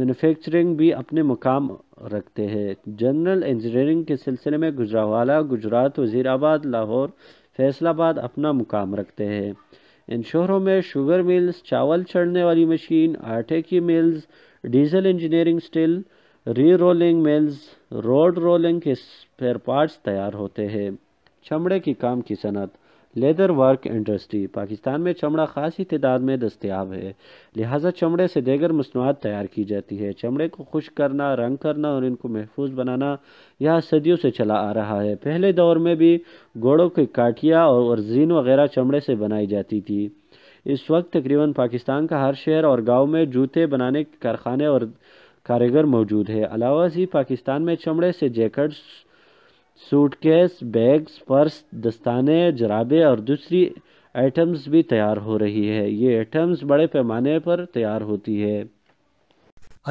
मैनुफेक्चरिंग भी अपने मुकाम रखते हैं जनरल इंजीनियरिंग के सिलसिले में गुजरावाला गुजरात वजीराबाद लाहौर फैसलाबाद अपना मुकाम रखते हैं इन शहरों में शुगर मिल्स चावल चढ़ने वाली मशीन आटे की mills diesel engineering steel re rolling mills road rolling के स्पेयर पार्ट्स तैयार होते हैं चमड़े की काम की सनत लेदर वर्क इंडस्ट्री पाकिस्तान में चमड़ा खासी तदाद में दस्तियाब है लिहाजा चमड़े से देगर मसनूआत तैयार की जाती है चमड़े को खुश करना रंग करना और इनको महफूज बनाना यह सदियों से चला आ रहा है पहले दौर में भी घोड़ों की काठिया और जीन वगैरह चमड़े से बनाई जाती थी इस वक्त तकरीबन पाकिस्तान का हर शहर और गाँव में जूते बनाने के कारखाने और कारीगर मौजूद है अलावा ही पाकिस्तान में चमड़े से जैकेट सूटकेस बैग्स पर्स दस्ताने जराबे और दूसरी आइटम्स भी तैयार हो रही है ये आइटम्स बड़े पैमाने पर तैयार होती है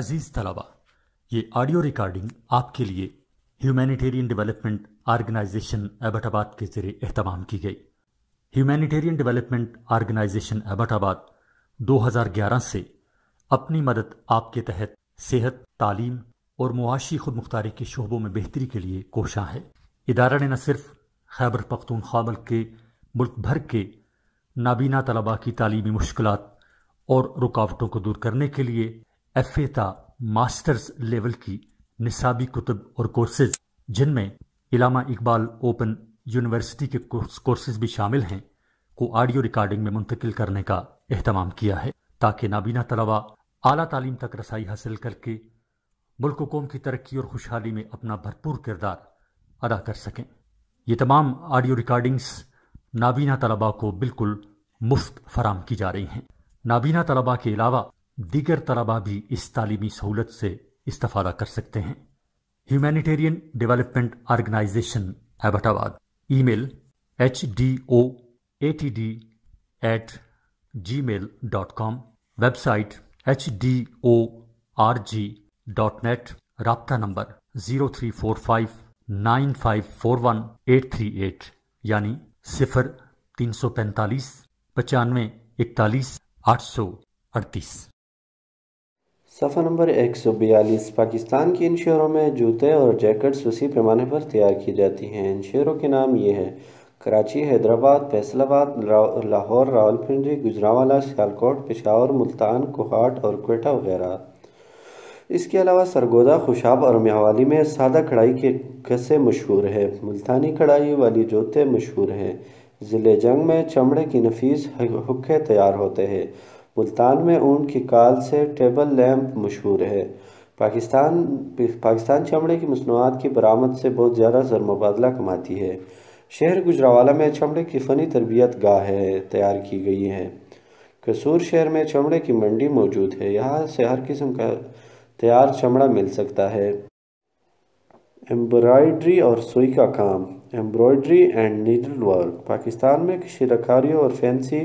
अजीज़ तलबा ये ऑडियो रिकॉर्डिंग आपके लिए ह्यूमैनिटेरियन डेवलपमेंट ऑर्गेनाइजेशन एबटाबाद के ज़रिए अहतमाम की गई ह्यूमैनिटेरियन डेवलपमेंट ऑर्गेनाइजेशन एबटाबाद 2011 से अपनी मदद आपके तहत सेहत तालीम और मुआशी खुद मुख्तारी के शोबों में बेहतरी के लिए कोशा है इदारा ने न सिर्फ खैबर पख्तूनख्वा के मुल्क भर के नाबीना तलबा की तालीमी मुश्किल और रुकावटों को दूर करने के लिए एफेता मास्टर्स लेवल की निसाबी कुतब और कोर्सेज जिनमें इलामा इकबाल ओपन यूनिवर्सिटी के कोर्सेज भी शामिल हैं को ऑडियो रिकॉर्डिंग में मुंतकिल करने का अहतमाम किया है ताकि नाबीना तलबा अली तालीम तक रसाई हासिल करके मुल्क कौम की तरक्की और खुशहाली में अपना भरपूर किरदार अदा कर सकें ये तमाम ऑडियो रिकॉर्डिंग्स नाबीना तलबा को बिल्कुल मुफ्त फराम की जा रही हैं नाबीना तलबा के अलावा दीगर तलबा भी इस तालीमी सहूलत से इस्ता कर सकते हैं humanitarian development organization Abbottabad email H D O A T D at gmail dot com website H D O R G dot net रबता number zero three four five nine five four one eight three eight यानी सिफर तीन सौ पैंतालीस पचानवे इकतालीस आठ सौ अड़तीस सफ़ा नंबर 142 पाकिस्तान के इन शहरों में जूते और जैकेट्स उसी पैमाने पर तैयार की जाती हैं इन शहरों के नाम ये हैं कराची हैदराबाद फैसलाबाद लाहौर रावलपिंडी गुजरावाला सियालकोट पिशावर मुल्तान कोहाट और कोटा वगैरह इसके अलावा सरगोदा खुशाब और म्यावाली में सादा कढ़ाई के कस्से मशहूर है मुल्तानी कढ़ाई वाली जूते मशहूर हैं ज़िले जंग में चमड़े की नफीस हुक्के तैयार होते हैं मुल्तान में ऊन की काल से टेबल लैम्प मशहूर है पाकिस्तान पाकिस्तान चमड़े की मसनूआत की बरामद से बहुत ज़्यादा मुबादला कमाती है शहर गुजरावाला में चमड़े की फ़नी तरबियत गाह है तैयार की गई है कसूर शहर में चमड़े की मंडी मौजूद है यहाँ से हर किस्म का तैयार चमड़ा मिल सकता है एम्ब्रॉयड्री और सुई का काम embroidery and needle work Pakistan में शिरकारी और फैंसी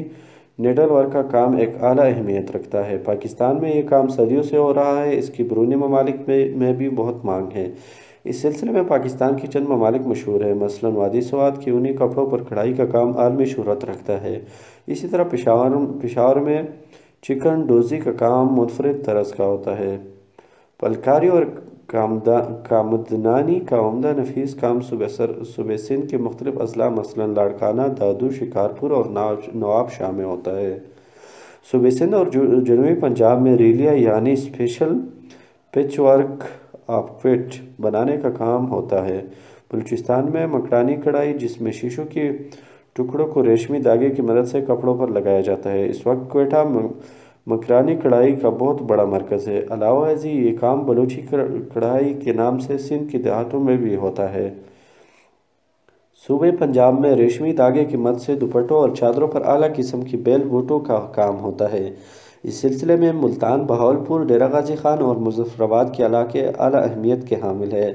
नेडल वर्क का काम एक अली अहमियत रखता है पाकिस्तान में ये काम सदियों से हो रहा है इसकी बरूनी ममालिक में, में भी बहुत मांग है इस सिलसिले में पाकिस्तान की चंद ममालिक मशहूर है मसलन वादी सवाद की उन्हीं कपड़ों पर कढ़ाई का काम आलमी शहरत रखता है इसी तरह पिशावर पिशावर में चिकन डोजी का काम मुनफरद तरस का होता है पलकारी और कामदा कामदनानी का आमदा नफीस काम सूबे सर सिंध के मुख्तलिफ अजला मसला लाड़काना दादू शिकारपुर और नवाब शाह में होता है सुबह सिंध और जनूबी पंजाब में रीलिया यानी स्पेशल पिचवर्क वर्क आउटफिट बनाने का काम होता है बलूचिस्तान में मकड़ानी कढ़ाई जिसमें शीशों के टुकड़ों को रेशमी धागे की मदद से कपड़ों पर लगाया जाता है इस वक्त क्वेटा मकरानी कढ़ाई का बहुत बड़ा मरकज़ है अलावा जी ये काम बलूची कढ़ाई के नाम से सिंध के देहातों में भी होता है सूबे पंजाब में रेशमी धागे की मद से दुपट्टों और चादरों पर अली किस्म की बेल बूटों का काम होता है इस सिलसिले में मुल्तान बहावलपुर डेरा गाजी खान और मुजफ्फराबाद के इलाके अली अहमियत के हामिल है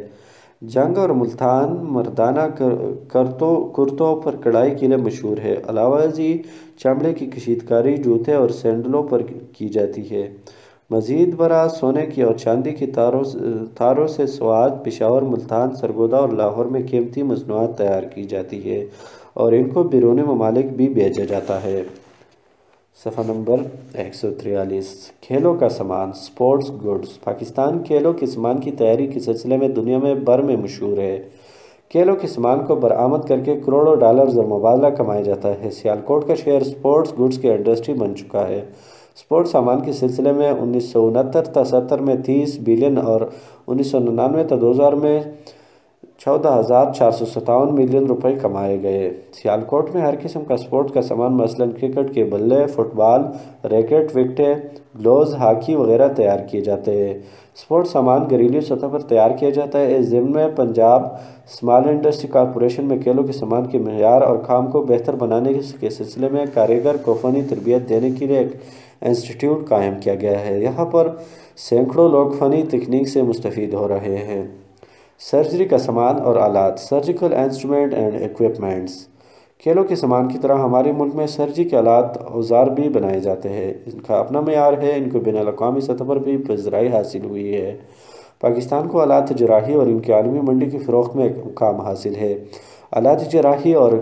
जंग और मुल्तान मर्दाना करतों कुर्तों पर कढ़ाई के लिए मशहूर है अलावा जी चमड़े की कशीदकारी जूते और सैंडलों पर की जाती है मज़ीद बरा सोने की और चांदी की तारों तारों से स्वाद पिशावर मुल्तान सरगोदा और लाहौर में कीमती मसनूआत तैयार की जाती है और इनको बैरून ममालिक भी भेजा जाता है सफ़ा नंबर एक खेलों का सामान स्पोर्ट्स गुड्स पाकिस्तान खेलों के सामान की तैयारी के सिलसिले में दुनिया में भर में मशहूर है खेलों के सामान को बरामद करके करोड़ों डॉलर और मुबादला कमाया जाता है सियालकोट का शहर स्पोर्ट्स गुड्स की इंडस्ट्री बन चुका है स्पोर्ट्स सामान के सिलसिले में उन्नीस सौ उनहत्तर सत्तर में तीस बिलियन और उन्नीस सौ निन्यानवे तो दो हज़ार में चौदह हज़ार चार सौ सतावन मिलियन रुपए कमाए गए सियालकोट में हर किस्म का स्पोर्ट का सामान मसलन क्रिकेट के बल्ले फुटबॉल रैकेट विकटें ग्लोज़ हॉकी वगैरह तैयार किए जाते हैं स्पोर्ट सामान घरेलू सतह पर तैयार किया जाता है इस जिम्मे में पंजाब स्मॉल इंडस्ट्री कॉरपोरेशन में खेलों के सामान के मैार और काम को बेहतर बनाने के सिलसिले में कारीगर को फ़नी तरबियत देने के लिए एक इंस्टीट्यूट कायम किया गया है यहाँ पर सैकड़ों लोग फ़नी तकनीक से मुस्तफ़ हो रहे हैं सर्जरी का सामान और आलात सर्जिकल इंस्ट्रूमेंट एंड इक्विपमेंट्स खेलों के सामान की तरह हमारे मुल्क में सर्जरी के आलात औजार भी बनाए जाते हैं इनका अपना मैार है इनको बिना अवी सतह पर भी पजराई हासिल हुई है पाकिस्तान को आलात जराही और इनकी आलमी मंडी की फ़रोख में काम हासिल है आलात जराही और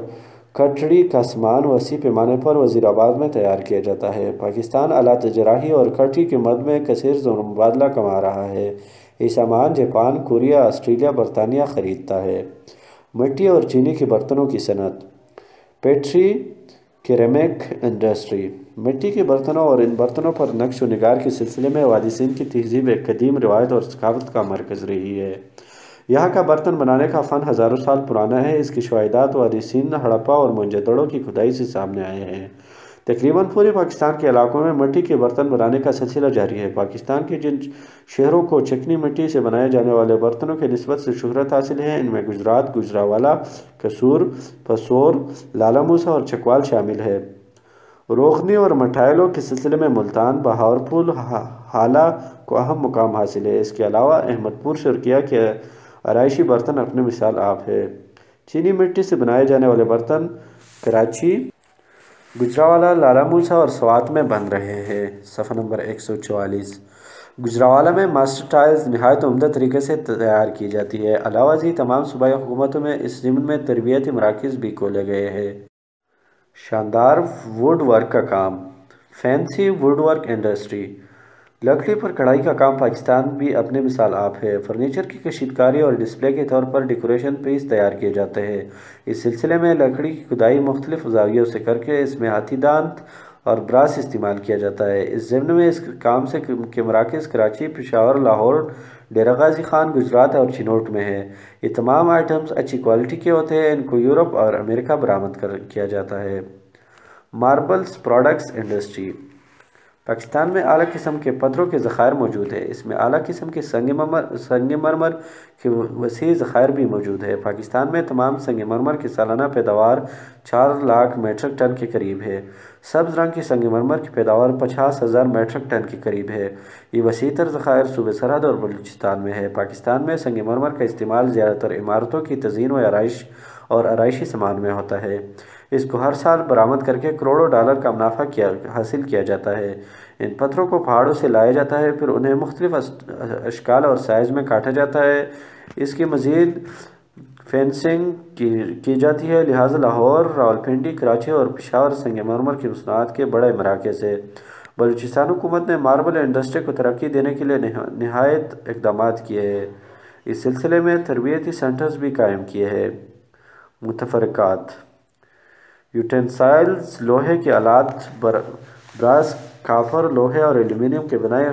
कटड़ी का सामान वसी पैमाने पर वजीराबाद में तैयार किया जाता है पाकिस्तान आलात जराही और कटड़ी के मद में कसर मुबादला कमा रहा है ये सामान जापान कोरिया ऑस्ट्रेलिया बरतानिया ख़रीदता है मिट्टी और चीनी के बर्तनों की सनत पेट्री केरेमिक इंडस्ट्री मिट्टी के बर्तनों और इन बर्तनों पर नक्श नगार के सिलसिले में वादी सिंध की तहजीब एक कदीम रिवायत और सकावत का मरकज़ रही है यहाँ का बर्तन बनाने का फ़न हज़ारों साल पुराना है इसकी शुदात वादी सिंध हड़प्पा और मंजदड़ों की खुदाई से सामने आए हैं तकरीबन पूरे पाकिस्तान के इलाकों में मिट्टी के बर्तन बनाने का सिलसिला जारी है पाकिस्तान के जिन शहरों को चिकनी मिट्टी से बनाए जाने वाले बर्तनों के नस्बत से शहरत हासिल है इनमें गुजरात गुजरावाला कसूर पसोर लालामूसा और चकवाल शामिल है रोखनी और मठाइलों के सिलसिले में मुल्तान बहावरपुर हाला को अहम मुकाम हासिल है इसके अलावा अहमदपुर शर्किया के आरइशी बर्तन अपने मिसाल आप है चीनी मिट्टी से बनाए जाने वाले बर्तन कराची गुजरावाला मूसा और स्वात में बन रहे हैं सफ़र नंबर 144 गुजरावाला में मास्टर टाइल्स नहायत उमदा तरीके से तैयार की जाती है अलावा जी तमाम सूबाई हुकूमतों में इस जमन में तरबियती मराकज़ भी खोले गए हैं शानदार वुड वर्क का काम फैंसी वुड वर्क इंडस्ट्री लकड़ी पर कढ़ाई का काम पाकिस्तान भी अपने मिसाल आप है फर्नीचर की कशीदकारी और डिस्प्ले के तौर पर डेकोरेशन पीस तैयार किए जाते हैं इस सिलसिले में लकड़ी की खुदाई मुख्तलिफ जावियों से करके इसमें हाथी दांत और ब्रास इस्तेमाल किया जाता है इस जमन में इस काम से के मराकज़ कराची पिशावर लाहौर डेरा गाजी खान गुजरात और चिनोट में है ये तमाम आइटम्स अच्छी क्वालिटी के होते हैं इनको यूरोप और अमेरिका बरामद कर किया जाता है मार्बल्स प्रोडक्ट्स इंडस्ट्री पाकिस्तान में अली किस्म के पत्थरों के ज़ख़ायर मौजूद है इसमें अली किस्म के संग मरमर संग मरमर के वसी ज़ख़ायर भी मौजूद है पाकिस्तान में तमाम संग मरमर की सालाना पैदावार चार लाख मेट्रिक टन के करीब है सब्ज़ रंग की संग मरमर की पैदावार पचास हज़ार मेट्रिक टन के करीब है ये वसी तर ज़ख़ायर सूबे सरहद और बलूचिस्तान में है पाकिस्तान में संग मरमर का इस्तेमाल ज़्यादातर इमारतों की तजीन व आरइश और आरइशी सामान में होता है इसको हर साल बरामद करके करोड़ों डॉलर का मुनाफा किया हासिल किया जाता है इन पत्थरों को पहाड़ों से लाया जाता है फिर उन्हें मुख्तलिफ अशकाल और साइज़ में काटा जाता है इसकी मज़ीद फेंसिंग की की जाती है लिहाजा लाहौर रावलपिंडी कराची और पिशावर संग मरमर की मसनात के बड़े मराक़े से बलूचिस्तान हुकूमत ने मार्बल इंडस्ट्री को तरक्की देने के लिए नहायत इकदाम किए हैं इस सिलसिले में तरबियती सेंटर्स भी कायम किए हैं मुतफ़रक़ात यूटेंसाइल्स लोहे के आलात ब्रास काफर लोहे और एल्यूमिनियम के बनाए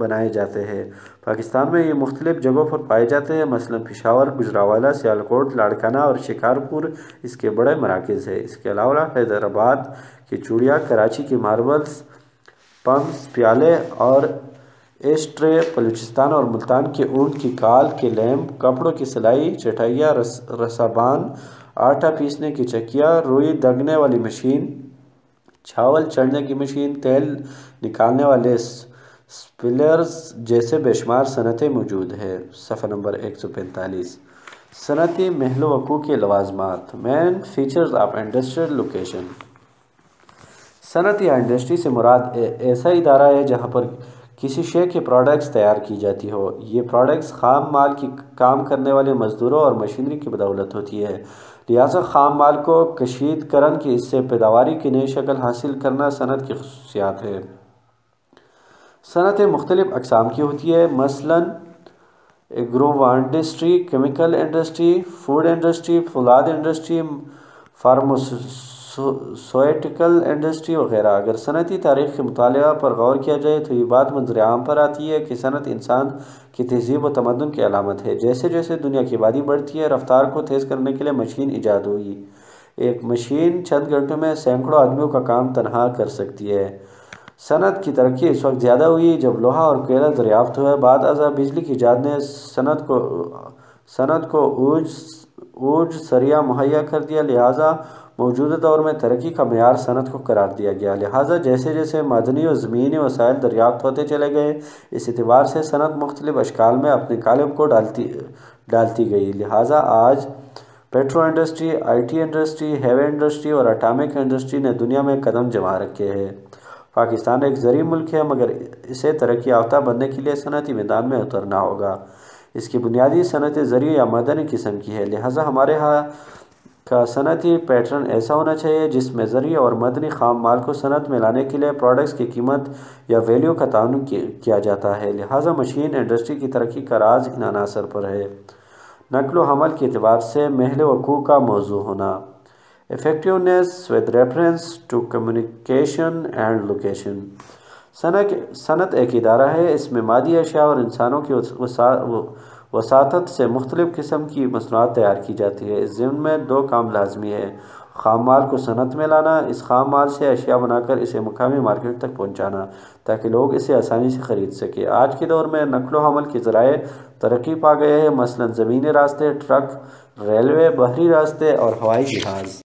बनाए जाते हैं पाकिस्तान में ये मुख्तलिफ जगहों पर पाए जाते हैं मसलन पिशावर गुजरावाला सियालकोट लाड़काना और शिकारपुर इसके बड़े मराकज़ है इसके अलावा हैदराबाद की चूड़िया कराची की मार्बल्स पम्प्स प्याले और एस्ट्रे बलूचिस्तान और मुल्तान के ऊन की काल के लैम्प कपड़ों की सिलाई चटाइया रस रसाबान आटा पीसने की चकिया रुई दगने वाली मशीन चावल चढ़ने की मशीन तेल निकालने वाले स्पिलर्स जैसे बेशुमार सनतें मौजूद है सफर नंबर एक सौ पैंतालीस सनती महल वकू के लवाजमात main features of industrial location सनत या इंडस्ट्री से मुराद ऐसा इदारा है जहाँ पर किसी शे के प्रोडक्ट्स तैयार की जाती हो ये प्रोडक्ट्स खाम माल की काम करने वाले मज़दूरों और मशीनरी की बदौलत होती है लिहाजा खाम माल को कशीद करन की इससे पैदावारी की नई शक्ल हासिल करना सनत की खसूसियात है सनतें मुख्तलिफ़ अकसाम की होती है मसलन एग्रोवान industry chemical industry food industry फलाद इंडस्ट्री फार्मोस सोइटिकल इंडस्ट्री वगैरह अगर सनती तारीख़ के मुताल पर गौर किया जाए तो ये बात मंजर आम पर आती है कि सनत इंसान की तहजीब व तमदन की अलामत है जैसे जैसे दुनिया की आबादी बढ़ती है रफ्तार को तेज़ करने के लिए मशीन ईजाद हुई एक मशीन चंद घंटों में सैकड़ों आदमियों का काम तनहा कर सकती है सनत की तरक्की इस वक्त ज़्यादा हुई जब लोहा और कोयला दरियाफ्त हुआ बाद बिजली की ईजाद ने सनत को सनत को ऊज ओज सरिया मुहैया कर दिया लिहाजा मौजूदा दौर में तरक्की का मैार सनत को करार दिया गया लिहाजा जैसे जैसे मदनी और ज़मीनी वसायल दरियाफ्त होते चले गए इस एतबार से सनत मुख्तलिफ अशकाल में अपने कालब को डालती डालती गई लिहाजा आज petro industry I T industry heavy industry और अटामिक इंडस्ट्री ने दुनिया में कदम जमा रखे हैं पाकिस्तान एक जरिए मुल्क है मगर इसे तरक्की याफ्ता बनने के लिए सनती मैदान में उतरना होगा इसकी बुनियादी सनत ज़रिए या मदनी किस्म की है लिहाजा हमारे यहाँ का सनती पैटर्न ऐसा होना चाहिए जिसमें ज़रिए और मदनी खाम माल को सनत में लाने के लिए प्रोडक्ट्स की कीमत या वैल्यू का तान किया जाता है लिहाजा मशीन इंडस्ट्री की तरक्की का राज इन अनासर पर है नकल हमल के अतबार से महल वकू का मौजू होना effectiveness with reference to communication and location. सनक सनत एक इदारा है इसमें मादी अशिया और इंसानों की वसात से मुख्तलिफ़ किस्म की मसनूआत तैयार की जाती है इस जिम में दो काम लाजमी है खाम माल को सनत में लाना इस खाम माल से अशिया बनाकर इसे मकामी मार्केट तक पहुँचाना ताकि लोग इसे आसानी से ख़रीद सकें आज के दौर में नकलो हमल के ज़राए तरक्की पा गए हैं मसलन ज़मीनी रास्ते ट्रक रेलवे बहरी रास्ते और हवाई जहाज़